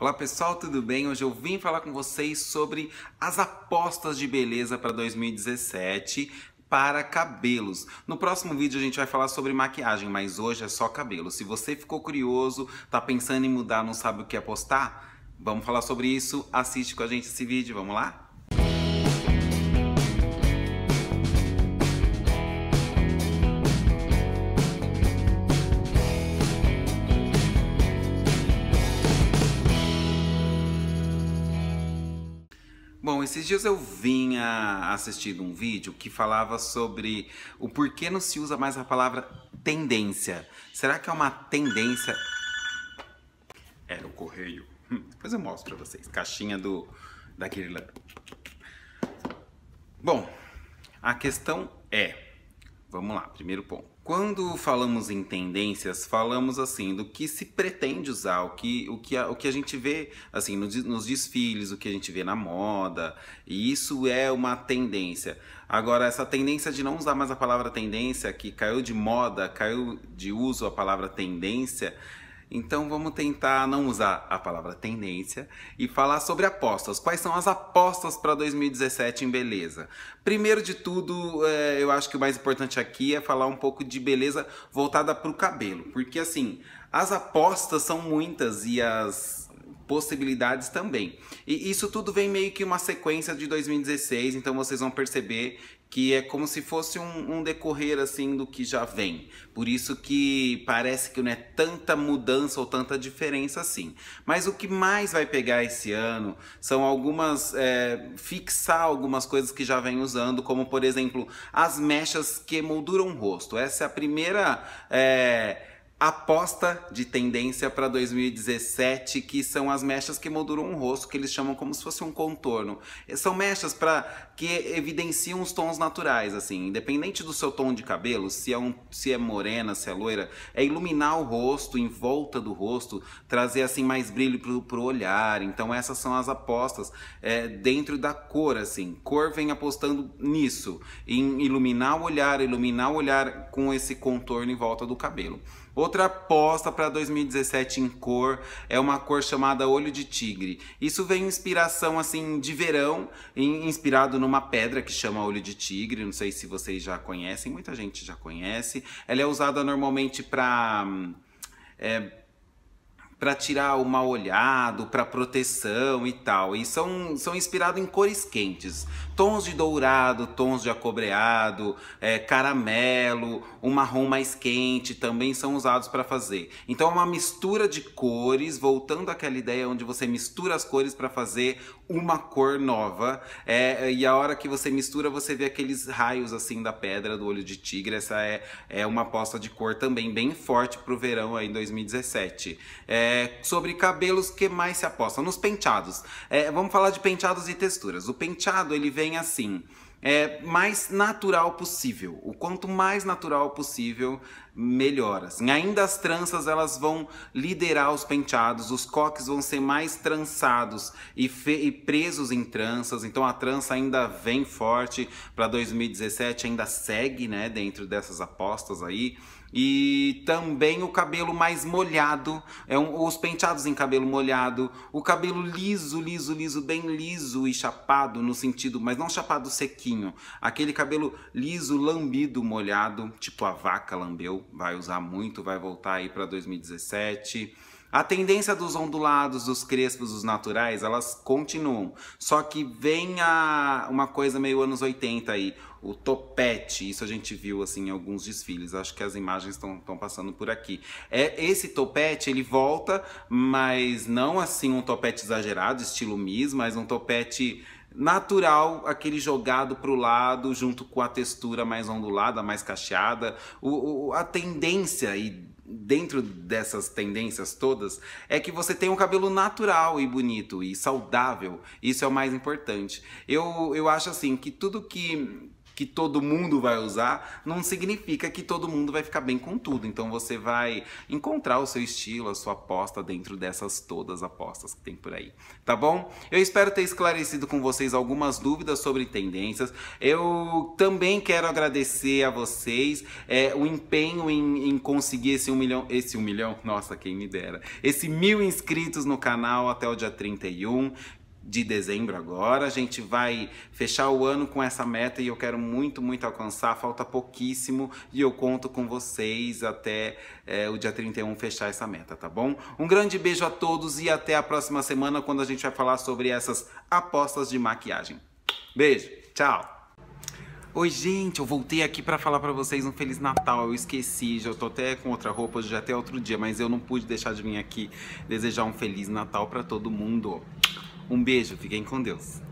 Olá pessoal, tudo bem? Hoje eu vim falar com vocês sobre as apostas de beleza para 2017 para cabelos. No próximo vídeo a gente vai falar sobre maquiagem, mas hoje é só cabelo. Se você ficou curioso, tá pensando em mudar, não sabe o que apostar, vamos falar sobre isso. Assiste com a gente esse vídeo, vamos lá? Bom, esses dias eu vinha assistindo um vídeo que falava sobre o porquê não se usa mais a palavra tendência. Será que é uma tendência? Era o correio. Hum, depois eu mostro pra vocês. Caixinha do daquele. Bom, a questão é Vamos lá, primeiro ponto. Quando falamos em tendências, falamos assim do que se pretende usar, o que, o que, a, o que a gente vê assim nos, nos desfiles, o que a gente vê na moda, e isso é uma tendência. Agora, essa tendência de não usar mais a palavra tendência, que caiu de moda, caiu de uso a palavra tendência, então vamos tentar não usar a palavra tendência e falar sobre apostas. Quais são as apostas para 2017 em beleza? Primeiro de tudo, é, eu acho que o mais importante aqui é falar um pouco de beleza voltada para o cabelo, porque assim as apostas são muitas e as possibilidades também. E isso tudo vem meio que uma sequência de 2016, então vocês vão perceber que é como se fosse um, um, decorrer assim do que já vem. Por isso que parece que não é tanta mudança ou tanta diferença assim. Mas o que mais vai pegar esse ano são algumas é, fixar algumas coisas que já vem usando, como por exemplo as mechas que molduram o rosto. Essa é a primeira é, aposta de tendência para 2017, que são as mechas que molduram o rosto, que eles chamam como se fosse um contorno. São mechas para que evidenciam os tons naturais, assim, independente do seu tom de cabelo, se é um, se é morena, se é loira, é iluminar o rosto, em volta do rosto, trazer assim mais brilho pro, pro olhar. Então essas são as apostas é, dentro da cor, assim. Cor vem apostando nisso, em iluminar o olhar, iluminar o olhar com esse contorno em volta do cabelo. Outra aposta para 2017 em cor é uma cor chamada Olho de Tigre. Isso vem inspiração assim de verão, inspirado numa pedra que chama Olho de Tigre, não sei se vocês já conhecem, muita gente já conhece. Ela é usada normalmente para hum, é, para tirar o mal olhado, para proteção e tal. E são, são inspirados em cores quentes, tons de dourado, tons de acobreado, é, caramelo, um marrom mais quente também são usados para fazer. Então é uma mistura de cores, voltando àquela ideia onde você mistura as cores para fazer uma cor nova. É, e a hora que você mistura, você vê aqueles raios assim da pedra do olho de tigre. Essa é, é uma aposta de cor também bem forte para o verão aí em 2017. É, é, sobre cabelos que mais se aposta, nos penteados. É, vamos falar de penteados e texturas. O penteado ele vem assim é, mais natural possível. O quanto mais natural possível, melhor. Assim, ainda as tranças elas vão liderar os penteados, os coques vão ser mais trançados e, e presos em tranças. Então a trança ainda vem forte para 2017, ainda segue né, dentro dessas apostas aí. E também o cabelo mais molhado, é um, os penteados em cabelo molhado, o cabelo liso, liso, liso, bem liso e chapado no sentido, mas não chapado sequinho, aquele cabelo liso, lambido, molhado, tipo a vaca lambeu, vai usar muito, vai voltar aí para 2017. A tendência dos ondulados, dos crespos, dos naturais, elas continuam. Só que vem a, uma coisa meio anos 80 aí, o topete. Isso a gente viu assim em alguns desfiles. Acho que as imagens estão passando por aqui. É esse topete, ele volta, mas não assim um topete exagerado, estilo Miss, mas um topete natural, aquele jogado para o lado, junto com a textura mais ondulada, mais cacheada. O, o, a tendência e dentro dessas tendências todas é que você tem um cabelo natural e bonito e saudável. Isso é o mais importante. Eu, eu acho assim que tudo que que todo mundo vai usar, não significa que todo mundo vai ficar bem com tudo. Então você vai encontrar o seu estilo, a sua aposta dentro dessas todas apostas que tem por aí, tá bom? Eu espero ter esclarecido com vocês algumas dúvidas sobre tendências. Eu também quero agradecer a vocês é, o empenho em, em, conseguir esse um milhão, esse um milhão, nossa, quem me dera, esse mil inscritos no canal até o dia 31 de dezembro agora. A gente vai fechar o ano com essa meta e eu quero muito, muito alcançar. Falta pouquíssimo e eu conto com vocês até é, o dia 31 fechar essa meta, tá bom? Um grande beijo a todos e até a próxima semana quando a gente vai falar sobre essas apostas de maquiagem. Beijo, tchau! Oi, gente, eu voltei aqui para falar para vocês um Feliz Natal. Eu esqueci, já tô até com outra roupa, já até outro dia, mas eu não pude deixar de vir aqui desejar um Feliz Natal para todo mundo. Um beijo, fiquem com Deus.